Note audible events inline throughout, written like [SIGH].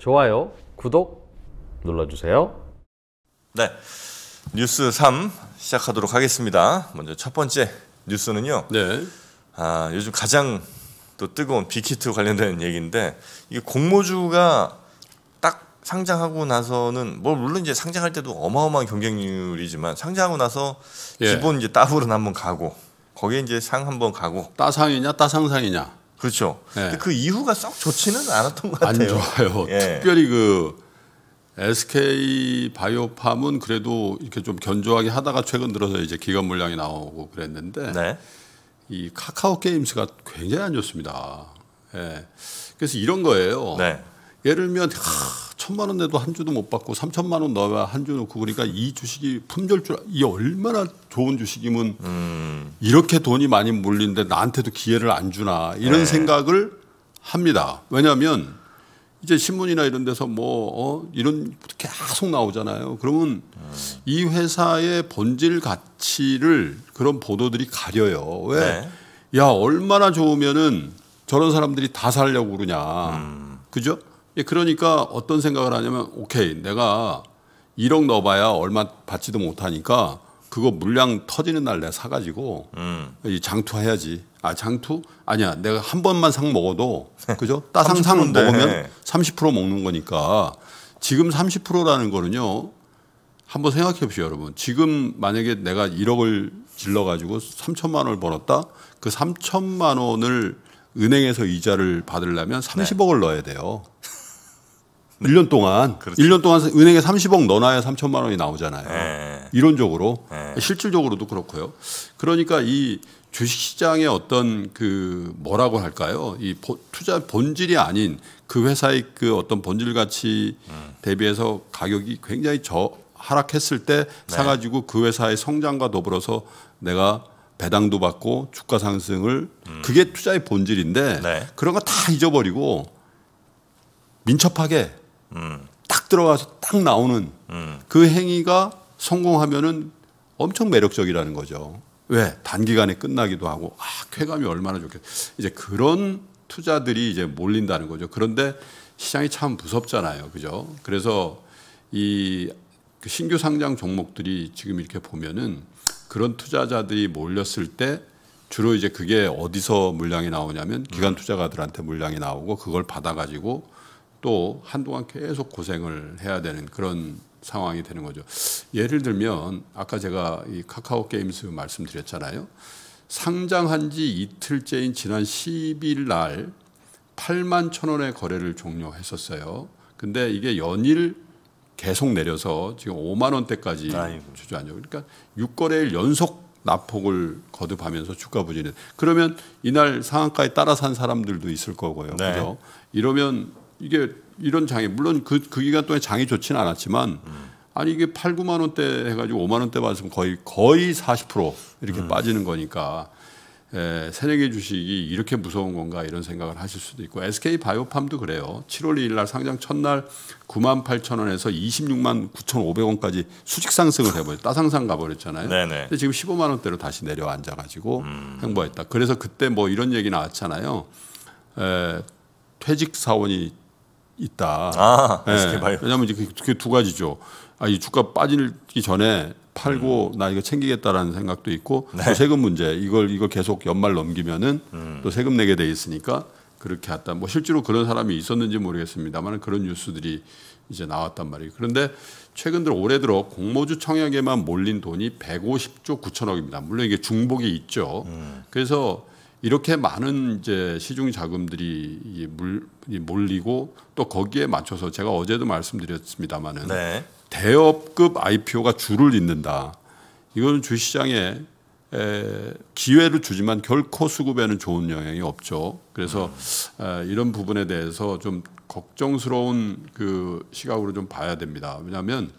좋아요, 구독 눌러주세요. 네, 뉴스 3 시작하도록 하겠습니다. 먼저 첫 번째 뉴스는요. 네. 아, 요즘 가장 또 뜨거운 빅히트 관련된 얘기인데 이게 공모주가 딱 상장하고 나서는 뭐 물론 이제 상장할 때도 어마어마한 경쟁률이지만 상장하고 나서 예. 기본 이제 따블은 한번 가고 거기에 이제 상 한번 가고 따상이냐 따상상이냐 그렇죠. 네. 그 이후가 썩 좋지는 않았던 것 같아요. 안 좋아요. 예. 특별히 그 SK 바이오팜은 그래도 이렇게 좀 견조하게 하다가 최근 들어서 이제 기관 물량이 나오고 그랬는데 네. 이 카카오 게임스가 굉장히 안 좋습니다. 예. 그래서 이런 거예요. 네. 예를 들면 하, 천만 원 내도 한 주도 못 받고 삼천만원 넣어야 한주 넣고 그러니까 이 주식이 품절줄 이 얼마나 좋은 주식이면 음. 이렇게 돈이 많이 몰린데 나한테도 기회를 안 주나 이런 네. 생각을 합니다. 왜냐하면 이제 신문이나 이런 데서 뭐 어, 이런 계속 나오잖아요. 그러면 음. 이 회사의 본질 가치를 그런 보도들이 가려요. 왜? 네. 야 얼마나 좋으면은 저런 사람들이 다 살려고 그러냐. 음. 그죠? 예, 그러니까 어떤 생각을 하냐면 오케이 내가 1억 넣어봐야 얼마 받지도 못하니까 그거 물량 터지는 날내가 사가지고 음. 이 장투해야지. 아 장투? 아니야. 내가 한 번만 상 먹어도 [LAUGHS] 그죠? 따상상 먹으면 30% 먹는 거니까 지금 30%라는 거는요. 한번 생각해 보시오 여러분. 지금 만약에 내가 1억을 질러 가지고 3천만 원을 벌었다. 그 3천만 원을 은행에서 이자를 받으려면 30억을 네. 넣어야 돼요. 네. 1년 동안 그렇죠. 1년 동안 은행에 30억 넣어놔야 3천만 원이 나오잖아요. 네. 이론적으로 네. 실질적으로도 그렇고요. 그러니까 이 주식시장의 어떤 그 뭐라고 할까요? 이 투자 본질이 아닌 그 회사의 그 어떤 본질 가치 음. 대비해서 가격이 굉장히 저 하락했을 때 네. 사가지고 그 회사의 성장과 더불어서 내가 배당도 받고 주가 상승을 음. 그게 투자의 본질인데 네. 그런 거 다 잊어버리고 민첩하게 딱 들어가서 딱 나오는 음. 그 행위가 성공하면은 엄청 매력적이라는 거죠. 왜? 단기간에 끝나기도 하고 아, 쾌감이 얼마나 좋겠 이제 그런 투자들이 이제 몰린다는 거죠. 그런데 시장이 참 무섭잖아요. 그죠? 그래서 이 그 신규 상장 종목들이 지금 이렇게 보면은 그런 투자자들이 몰렸을 때 주로 이제 그게 어디서 물량이 나오냐면 기관 투자가들한테 물량이 나오고 그걸 받아가지고 또 한동안 계속 고생을 해야 되는 그런 상황이 되는 거죠. 예를 들면 아까 제가 이 카카오 게임스 말씀드렸잖아요. 상장한 지 이틀째인 지난 10일 날 8만 천 원의 거래를 종료했었어요. 근데 이게 연일 계속 내려서 지금 5만 원대까지 주저앉아. 그러니까 6거래일 연속 낙폭을 거듭하면서 주가 부진은 그러면 이날 상한가에 따라 산 사람들도 있을 거고요. 네. 그죠? 이러면 이게 이런 장애 물론 그, 그 기간 동안 장이 좋지는 않았지만 음. 아니 이게 8, 9만 원대 해가지고 5만 원대 받으면 거의 거의 40% 이렇게 음. 빠지는 거니까 에, 예, 새내기 주식이 이렇게 무서운 건가 이런 생각을 하실 수도 있고 SK 바이오팜도 그래요. 7월 2일 날 상장 첫날 9만 8천 원에서 26만 9,500원까지 수직 상승을 해버렸 따상상 가버렸잖아요. 네네. 네. 근데 지금 15만 원대로 다시 내려앉아가지고 음. 행보했다. 그래서 그때 뭐 이런 얘기 나왔잖아요. 에, 퇴직 사원이 있다. 아, 네. 왜냐하면 이제 그, 그게 두 가지죠. 아, 이 주가 빠지기 전에 팔고 음. 나 이거 챙기겠다라는 생각도 있고 네. 또 세금 문제 이걸 이걸 계속 연말 넘기면은 음. 또 세금 내게 돼 있으니까 그렇게 했다. 뭐 실제로 그런 사람이 있었는지 모르겠습니다만 그런 뉴스들이 이제 나왔단 말이에요. 그런데 최근 들어 올해 들어 공모주 청약에만 몰린 돈이 150조 9천억입니다. 물론 이게 중복이 있죠. 음. 그래서 이렇게 많은 이제 시중 자금들이 몰리고 또 거기에 맞춰서 제가 어제도 말씀드렸습니다마는 네. 대업급 IPO가 줄을 잇는다. 이거는 주시장에 에, 기회를 주지만 결코 수급에는 좋은 영향이 없죠. 그래서 음. 에, 이런 부분에 대해서 좀 걱정스러운 그 시각으로 좀 봐야 됩니다. 왜냐하면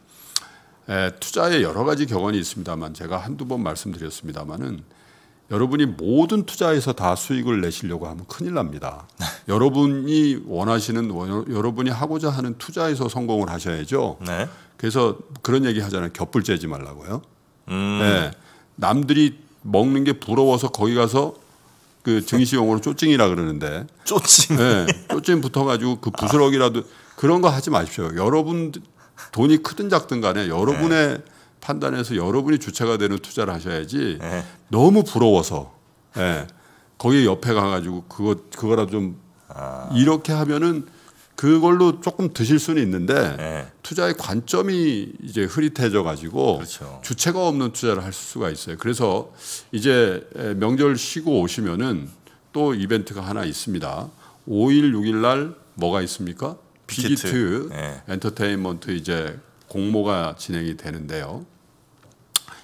에, 투자에 여러 가지 경험이 있습니다만 제가 한두 번 말씀드렸습니다만은 여러분이 모든 투자에서 다 수익을 내시려고 하면 큰일 납니다. 네. 여러분이 원하시는 여러분이 하고자 하는 투자에서 성공을 하셔야죠. 네. 그래서 그런 얘기 하잖아요. 곁불 재지 말라고요. 음. 네. 남들이 먹는 게 부러워서 거기 가서 그증시용으로 쪼찡이라 그러는데 쪼찡 네, 쪼찡 붙어가지고 그 부스럭이라도 아. 그런 거 하지 마십시오. 여러분 돈이 크든 작든 간에 여러분의 네. 판단해서 여러분이 주체가 되는 투자를 하셔야지 네. 너무 부러워서 네. 거기 옆에 가가지고 그거 그거라도 좀 아. 이렇게 하면은 그걸로 조금 드실 수는 있는데 네. 투자의 관점이 이제 흐릿해져 가지고 그렇죠. 주체가 없는 투자를 할 수가 있어요. 그래서 이제 명절 쉬고 오시면은 또 이벤트가 하나 있습니다. 5일 6일 날 뭐가 있습니까? 비히트 네. 엔터테인먼트 이제 공모가 진행이 되는데요.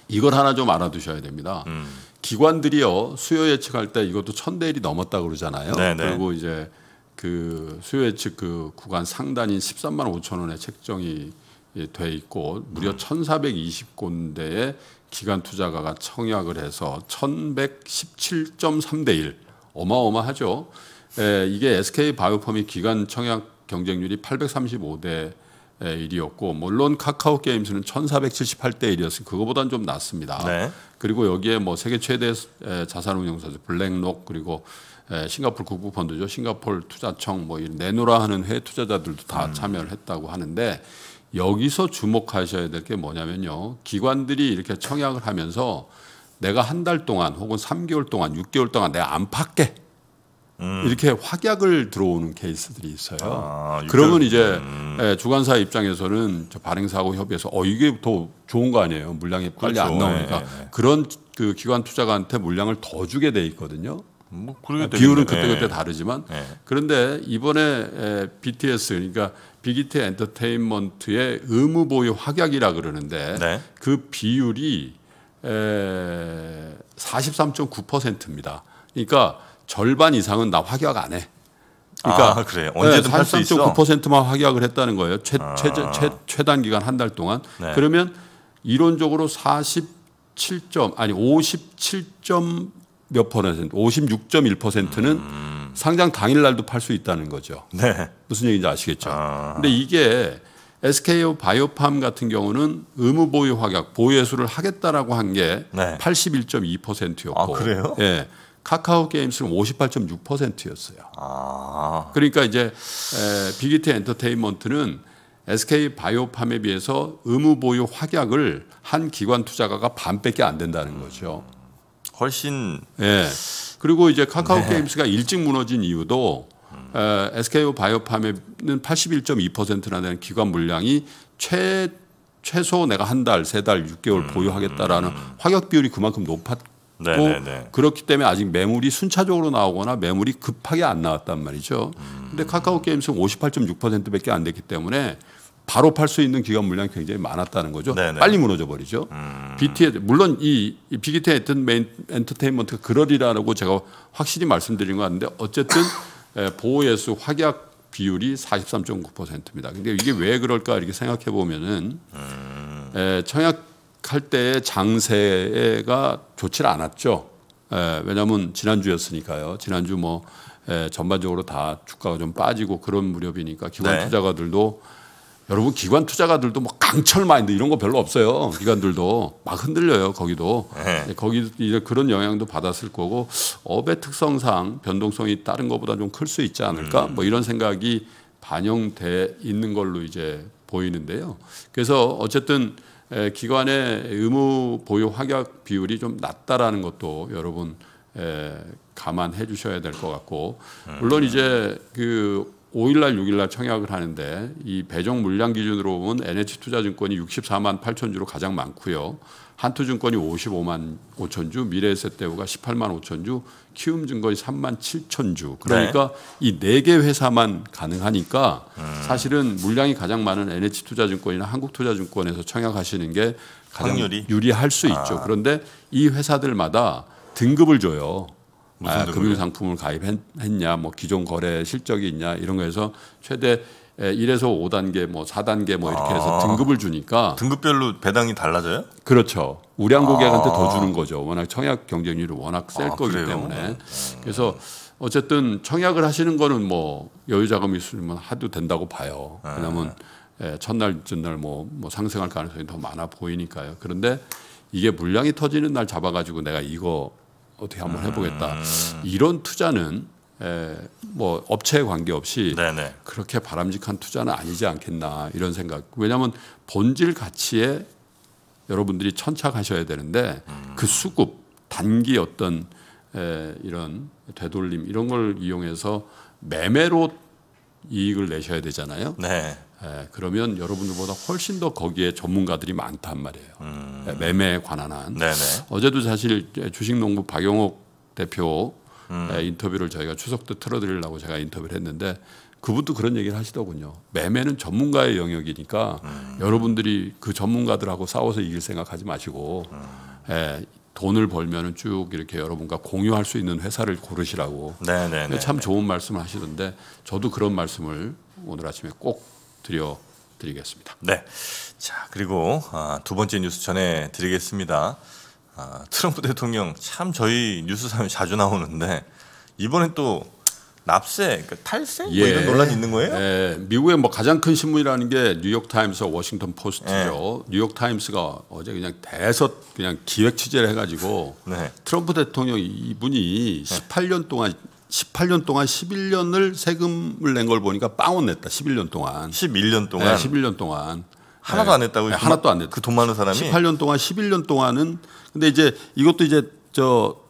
이걸 하나 좀 알아두셔야 됩니다. 음. 기관들이요 수요 예측할 때 이것도 천 대일이 넘었다 그러잖아요. 네네. 네. 그리고 이제 그 수요 예측 그 구간 상단인 13만 5천 원에 책정이 예, 돼 있고 무려 음. 1,420군데의 기관 투자가가 청약을 해서 1,117.3대 1 어마어마하죠. 에, 예, 이게 SK 바이오펌이 기간 청약 경쟁률이 835대 예, 일이었고 물론 뭐, 카카오 게임즈는 1478대 1이었으니 그거보다는 좀 낫습니다. 네. 그리고 여기에 뭐 세계 최대 예, 자산운용사죠 블랙록 그리고 예, 싱가폴 국부펀드죠 싱가폴 투자청 뭐 내노라 하는 회 투자자들도 다 음. 참여를 했다고 하는데 여기서 주목하셔야 될 게 뭐냐면요 기관들이 이렇게 청약을 하면서 내가 한 달 동안 혹은 3개월 동안 6개월 동안 내가 안 팔게 음. 이렇게 확약을 들어오는 케이스들이 있어요. 아, 그러면 이제 음. 네, 주관사 입장에서는 저 발행사하고 협의해서 어 이게 더 좋은 거 아니에요. 물량이 빨리 그렇죠. 안 나오니까 네. 그런 그 기관 투자가한테 물량을 더 주게 돼 있거든요. 뭐 어, 비율은 그때그때 그때 다르지만 그런데 이번에 BTS 그러니까 비기트 엔터테인먼트의 의무 보유 확약이라 그러는데 네. 그 비율이 에 43.9%입니다. 그러니까 절반 이상은 나 확약 안 해. 그러니까 아, 그래 언제든 네, 3 9만 확약을 했다는 거예요. 최, 아. 최, 최, 최단 기간 한 달 동안. 네. 그러면 이론적으로 47점 아니 57점 몇 퍼센트 56.1%는 음. 상장 당일 날도 팔 수 있다는 거죠. 네. 무슨 얘기인지 아시겠죠. 아. 근데 이게 SKO 바이오팜 같은 경우는 의무 보유 확약 보유예수를 하겠다라고 한 게 81.2%였고 아, 그래요? 예. 카카오 게임스는 58.6%였어요. 아. 그러니까 이제 비히트 엔터테인먼트는 SK 바이오팜에 비해서 의무 보유 확약을 한 기관 투자가가 반밖에 안 된다는 음. 거죠. 훨씬 예. 그리고 이제 카카오 네. 게임스가 일찍 무너진 이유도 음. 에, SK 바이오팜에는 81.2%나 되는 기관 물량이 최 최소 내가 한 달, 세 달, 6개월 음. 보유하겠다라는 음. 확약 비율이 그만큼 높았 네네네. 뭐 네, 네. 그렇기 때문에 아직 매물이 순차적으로 나오거나 매물이 급하게 안 나왔단 말이죠. 음. 근데 카카오 게임스는 58.6%밖에 안 됐기 때문에 바로 팔 수 있는 기간 물량이 굉장히 많았다는 거죠. 네네. 네. 빨리 무너져 버리죠. 음. BTS 물론 이, 이 빅히트 엔터테인먼트가 그러리라고 제가 확실히 말씀드린 것 같은데 어쨌든 [LAUGHS] 보호 예수 확약 비율이 43.9%입니다. 근데 이게 왜 그럴까 이렇게 생각해 보면은 음. 청약 할 때의 장세가 좋지 않았죠. 예, 왜냐하면 지난주였으니까요. 지난주 뭐 예, 전반적으로 다 주가가 좀 빠지고 그런 무렵이니까 기관 네. 투자가들도 여러분 기관 투자가들도 뭐 강철 마인드 이런 거 별로 없어요. 기관들도 막 흔들려요. 거기도 네. 예, 거기 이제 그런 영향도 받았을 거고 업의 특성상 변동성이 다른 것보다 좀 클 수 있지 않을까 음. 뭐 이런 생각이 반영돼 있는 걸로 이제 보이는데요. 그래서 어쨌든 기관의 의무 보유 확약 비율이 좀 낮다라는 것도 여러분 감안해 주셔야 될 것 같고 음. 물론 이제 그 5일날 6일날 청약을 하는데 이 배정 물량 기준으로 보면 NH투자증권이 64만 8천 주로 가장 많고요. 한투증권이 55만 5천 주, 미래에셋대우가 18만 5천 주, 키움증권이 3만 7천 주. 그러니까 네. 이네 개 회사만 가능하니까 음. 사실은 물량이 가장 많은 NH투자증권이나 한국투자증권에서 청약하시는 게 가장 확률이? 유리할 수 아. 있죠. 그런데 이 회사들마다 등급을 줘요. 무슨 아, 금융상품을 가입했냐, 뭐 기존 거래 실적이 있냐 이런 거에서 최대 1에서 예, 5단계 뭐 4단계 뭐 이렇게 해서 아. 등급을 주니까 등급별로 배당이 달라져요? 그렇죠. 우량 고객한테 아, 더 주는 거죠. 워낙 청약 경쟁률이 워낙 셀 아, 거기 그래요? 때문에. 네. 그래서 어쨌든 청약을 하시는 거는 뭐 여유 자금이 있으면 하도 된다고 봐요. 네. 왜냐면 예, 첫날 전날 뭐, 뭐 상승할 가능성이 더 많아 보이니까요. 그런데 이게 물량이 터지는 날 잡아가지고 내가 이거 어떻게 한번 해보겠다. 음. 이런 투자는 에, 뭐 업체에 관계없이 네네. 그렇게 바람직한 투자는 아니지 않겠나 이런 생각. 왜냐하면 본질 가치에 여러분들이 천착하셔야 되는데 음. 그 수급 단기 어떤 에, 이런 되돌림 이런 걸 이용해서 매매로 이익을 내셔야 되잖아요. 네. 에, 그러면 여러분들보다 훨씬 더 거기에 전문가들이 많단 말이에요. 음. 매매에 관한 한. 네네. 어제도 사실 주식농부 박영옥 대표 음. 예, 인터뷰를 저희가 추석 때 틀어드리려고 제가 인터뷰를 했는데 그분도 그런 얘기를 하시더군요. 매매는 전문가의 영역이니까 음. 여러분들이 그 전문가들하고 싸워서 이길 생각하지 마시고 음. 예, 돈을 벌면쭉 이렇게 여러분과 공유할 수 있는 회사를 고르시라고. 네네네. 네, 네, 참 네. 좋은 말씀을 하시던데 저도 그런 말씀을 오늘 아침에 꼭 드려 드리겠습니다. 네. 자 그리고 아, 두 번째 뉴스 전해 드리겠습니다. 아, 트럼프 대통령 참 저희 뉴스삼에 자주 나오는데 이번엔 또 납세, 그러니까 탈세 예. 뭐 이런 예. 논란이 있는 거예요? 예. 미국의 뭐 가장 큰 신문이라는 게 뉴욕 타임스 워싱턴 포스트죠. 예. 뉴욕 타임스가 어제 그냥 대섯 그냥 기획 취재를 해가지고 네. 트럼프 대통령 이분이 18년 동안 18년 동안 11년을 세금을 낸 걸 보니까 빵원 냈다. 11년 동안. 11년 동안. 네, 11년 동안. 하나도 안했다고 하나도 안 냈다. 네, 그돈 많은 사람이 18년 동안 11년 동안은 근데 이제 이것도 이제 저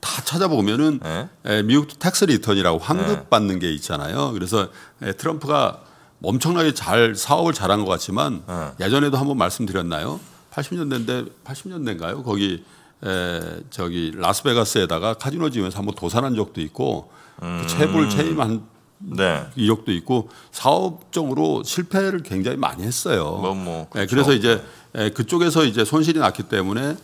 다 찾아보면은 에? 네. 예, 미국 텍스 리턴이라고 네. 환급 받는 게 있잖아요. 그래서 예, 트럼프가 엄청나게 잘 사업을 잘한 것 같지만 에. 예전에도 한번 말씀드렸나요? 80년대인데 80년대인가요? 거기 에, 예, 저기 라스베가스에다가 카지노 지면서 한번 도산한 적도 있고 그 음. 그 체불 체임 한 네. 이력도 있고 사업적으로 실패를 굉장히 많이 했어요. 뭐, 뭐 예, 그렇죠. 그래서 이제 예, 그쪽에서 이제 손실이 났기 때문에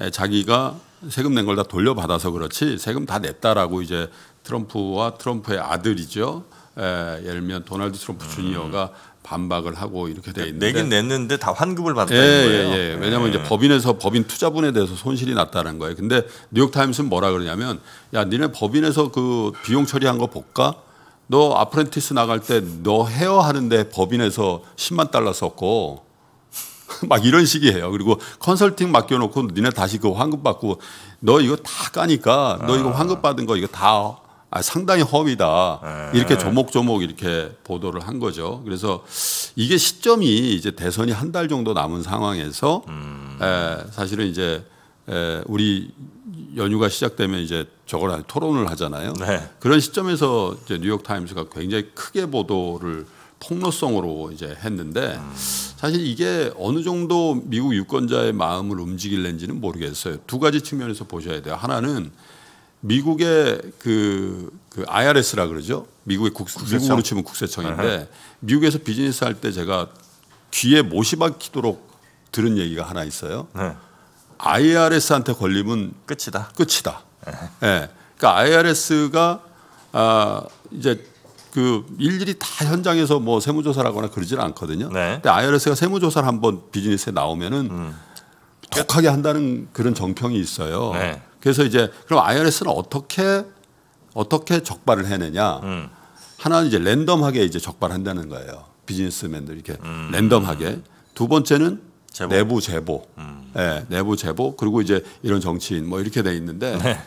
예, 자기가 세금 낸 걸 다 돌려받아서 그렇지 세금 다 냈다라고 이제 트럼프와 트럼프의 아들이죠. 에, 예를 들면 도널드 트럼프 음. 주니어가 반박을 하고 이렇게 돼 있는데 내긴 냈는데 다 환급을 받는 예, 거예요. 예, 예. 왜냐하면 이제 법인에서 법인 투자분에 대해서 손실이 났다는 거예요. 근데 뉴욕 타임스는 뭐라 그러냐면 야 니네 법인에서 그 비용 처리한 거 볼까? 너 아프렌티스 나갈 때 너 헤어 하는데 법인에서 10만 달러 썼고 [LAUGHS] 막 이런 식이에요. 그리고 컨설팅 맡겨놓고 니네 다시 그 환급 받고 너 이거 다 까니까 너 이거 아. 환급 받은 거 이거 다 아, 상당히 험이다. 네. 이렇게 조목조목 이렇게 보도를 한 거죠. 그래서 이게 시점이 이제 대선이 한 달 정도 남은 상황에서 음. 에, 예, 사실은 이제 에, 예, 우리 연휴가 시작되면 이제 저걸 토론을 하잖아요. 네. 그런 시점에서 이제 뉴욕 타임스가 굉장히 크게 보도를 폭로성으로 이제 했는데 음. 사실 이게 어느 정도 미국 유권자의 마음을 움직일는지는 모르겠어요. 두 가지 측면에서 보셔야 돼요. 하나는 미국의 그, 그 IRS라 그러죠. 미국의 국, 국세청. 미국으로 치면 국세청인데 u 네. h 미국에서 비즈니스 할 때 제가 귀에 못이 박히도록 들은 얘기가 하나 있어요. 네. IRS한테 걸리면 끝이다. 끝이다. 예. 예. 그러니까 IRS가 아 이제 그 일일이 다 현장에서 뭐 세무조사라거나 그러질 않거든요. 네. 근데 IRS가 세무조사를 한번 비즈니스에 나오면은 음. 독하게 한다는 그런 정평이 있어요. 네. 그래서 이제 그럼 IRS는 어떻게 어떻게 적발을 해내냐? 음. 하나는 이제 랜덤하게 이제 적발한다는 거예요. 비즈니스맨들 이렇게 음. 랜덤하게. 두 번째는 제보. 내부 제보. 음. 네, 내부 제보 그리고 이제 이런 정치인 뭐 이렇게 돼 있는데 네.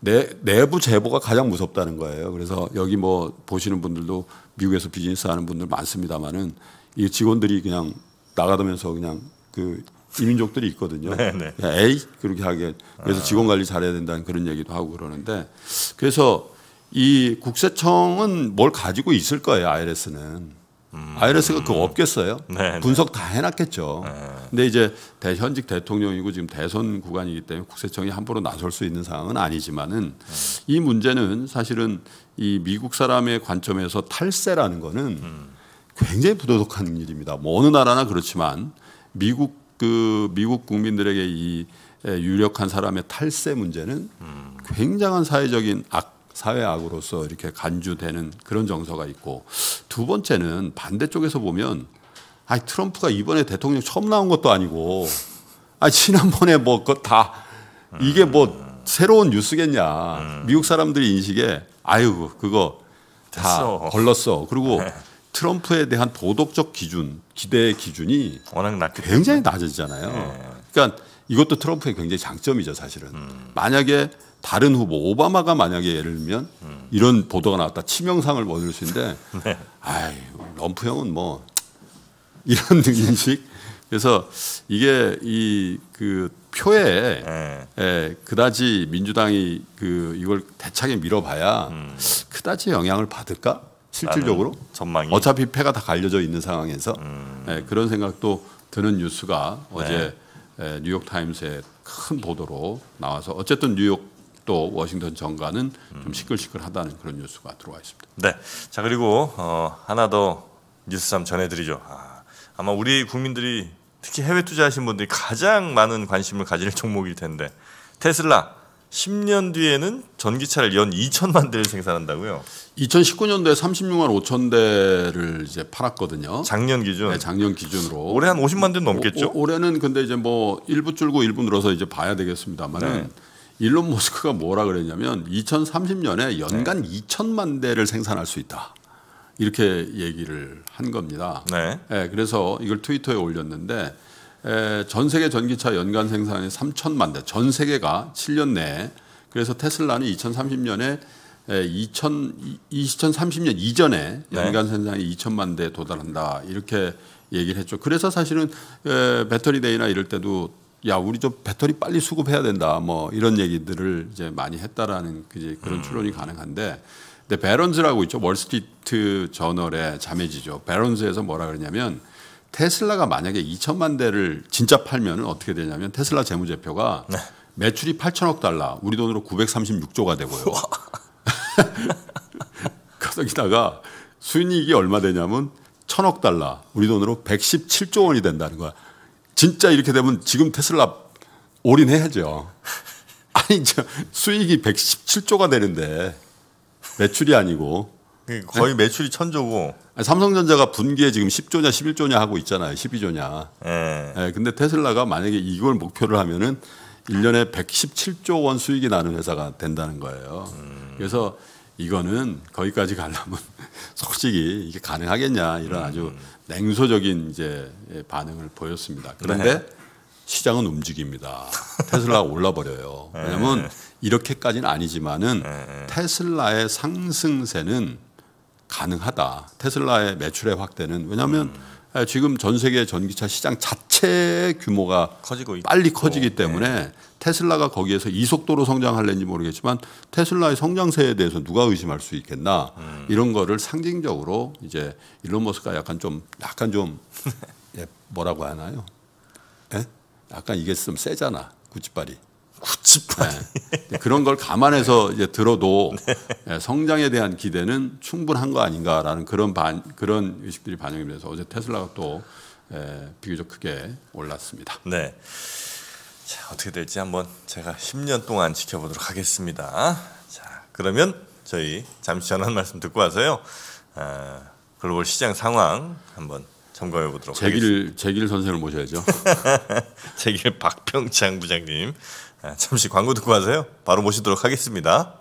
내, 내부 제보가 가장 무섭다는 거예요. 그래서 여기 뭐 보시는 분들도 미국에서 비즈니스 하는 분들 많습니다만은 이 직원들이 그냥 나가다면서 그냥 그 이민족들이 있거든요. 네네. 네. 에이 그렇게 하게 그래서 아. 직원 관리 잘해야 된다는 그런 얘기도 하고 그러는데 그래서 이 국세청은 뭘 가지고 있을 거예요. IRS는 음. 아이러스가 그거 없겠어요? 네, 네, 분석 다 해놨겠죠. 네. 근데 이제 현직 대통령이고 지금 대선 구간이기 때문에 국세청이 함부로 나설 수 있는 상황은 아니지만은 네. 이 문제는 사실은 이 미국 사람의 관점에서 탈세라는 거는 음. 굉장히 부도덕한 일입니다. 뭐 어느 나라나 그렇지만 미국 그 미국 국민들에게 이 유력한 사람의 탈세 문제는 음. 굉장한 사회적인 악 사회학으로서 이렇게 간주되는 그런 정서가 있고 두 번째는 반대쪽에서 보면 아 트럼프가 이번에 대통령 처음 나온 것도 아니고 아 지난번에 뭐그다 이게 뭐 새로운 뉴스겠냐 미국 사람들이 인식에 아유 그거 다 됐어. 걸렀어 그리고 네. 트럼프에 대한 도덕적 기준 기대의 기준이 워낙 굉장히 낮아지잖아요 네. 그러니까 이것도 트럼프의 굉장히 장점이죠 사실은 음. 만약에 다른 후보 오바마가 만약에 예를 들면 음. 이런 보도가 나왔다 치명상을 얻을 수 있는데 [LAUGHS] 네. 아유 럼프 형은 뭐 [LAUGHS] 이런 인식 그래서 이게 이 그 표에 네. 에, 예, 그다지 민주당이 그 이걸 대차게 밀어봐야 음. 그다지 영향을 받을까 실질적으로 전망이 어차피 패가 다 갈려져 있는 상황에서 음. 에, 예, 그런 생각도 드는 뉴스가 어제 네. 에, 예, 뉴욕 타임스의 큰 보도로 나와서 어쨌든 뉴욕 또 워싱턴 정가는 좀 시끌시끌하다는 그런 뉴스가 들어와 있습니다. 네. 자 그리고 어, 하나 더 뉴스 삼 전해드리죠. 아, 아마 우리 국민들이 특히 해외 투자하신 분들이 가장 많은 관심을 가질 [LAUGHS] 종목일 텐데 테슬라 10년 뒤에는 전기차를 연 2천만 대를 생산한다고요. 2019년도에 36만 5천 대를 이제 팔았거든요. 작년 기준. 네, 작년 기준으로. 올해 한 50만 대 넘겠죠. 오, 올해는 근데 이제 뭐 일부 줄고 일부 늘어서 이제 봐야 되겠습니다만은 네. 일론 머스크가 뭐라 그랬냐면 2030년에 연간 네. 2천만 대를 생산할 수 있다. 이렇게 얘기를 한 겁니다. 네. 네 그래서 이걸 트위터에 올렸는데 에, 전 세계 전기차 연간 생산이 3천만 대. 전 세계가 7년 내에 그래서 테슬라는 2030년에 2000, 2030년 이전에 네. 연간 생산이 2천만 대에 도달한다. 이렇게 얘기를 했죠. 그래서 사실은 에, 배터리 데이나 이럴 때도 야 우리 좀 배터리 빨리 수급해야 된다 뭐 이런 얘기들을 이제 많이 했다라는 그지 그런 음. 추론이 가능한데 근데 베런즈라고 있죠 월스트리트 저널의 자매지죠 베런즈에서 뭐라 그러냐면 테슬라가 만약에 2천만 대를 진짜 팔면은 어떻게 되냐면 테슬라 재무제표가 네. 매출이 8천억 달러 우리 돈으로 936조가 되고요 [LAUGHS] 거기다가 순이익이 얼마 되냐면 천억 달러 우리 돈으로 117조 원이 된다는 거야. 진짜 이렇게 되면 지금 테슬라 올인해야죠. [LAUGHS] 아니, 저 수익이 117조가 되는데 매출이 아니고 네, 거의 매출이 천조고 삼성전자가 분기에 지금 10조냐 11조냐 하고 있잖아요. 12조냐. 예. 예, 근데 테슬라가 만약에 이걸 목표를 하면은 1년에 117조 원 수익이 나는 회사가 된다는 거예요. 음. 그래서 이거는 거기까지 가려면 [LAUGHS] 솔직히 이게 가능하겠냐 이런 아주 음. 냉소적인 이제 반응을 보였습니다. 그런데 네. 시장은 움직입니다. 테슬라가 올라 버려요. [LAUGHS] 네. 왜냐하면 이렇게까지는 아니지만은 네, 네. 테슬라의 상승세는 가능하다. 테슬라의 매출의 확대는 왜냐하면 음. 아, 지금 전 세계 전기차 시장 자체 규모가 커지고 빨리 있고. 커지기 네. 때문에 네. 테슬라가 거기에서 이 속도로 성장할는지 모르겠지만 테슬라의 성장세에 대해서 누가 의심할 수 있겠나 음. 이런 거를 상징적으로 이제 일론 머스가 약간 좀 약간 좀 [LAUGHS] 예, 뭐라고 하나요? 예? 약간 이게 좀 세잖아 구찌발이. 구치판. 네. 그런 걸 감안해서 이제 들어도 네. 성장에 대한 기대는 충분한 거 아닌가라는 그런 반, 그런 의식들이 반영이 돼서 어제 테슬라가 또 예, 비교적 크게 올랐습니다. 네. 자, 어떻게 될지 한번 제가 10년 동안 지켜보도록 하겠습니다. 자, 그러면 저희 잠시 전한 말씀 듣고 와서요. 아, 글로벌 시장 상황 한번 점검해 보도록 제길, 하겠습니다. 제길 선생을 모셔야죠. [LAUGHS] 제길 박병창 부장님. 아, 잠시 광고 듣고 가세요. 바로 모시도록 하겠습니다.